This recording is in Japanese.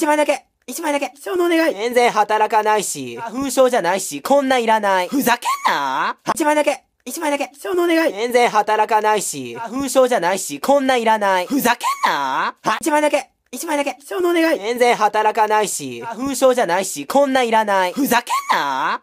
一枚だけ一枚だけそのお願い全然働かないし、花粉症じゃないし、こんないらない。ふざけんな一枚だけ一枚だけそのお願い全然働かないし、花粉症じゃないし、こんないらない。ふざけんな一枚だけ一枚だけそのお願い全然働かないし、花粉症じゃないし、こんないらない。ふざけんな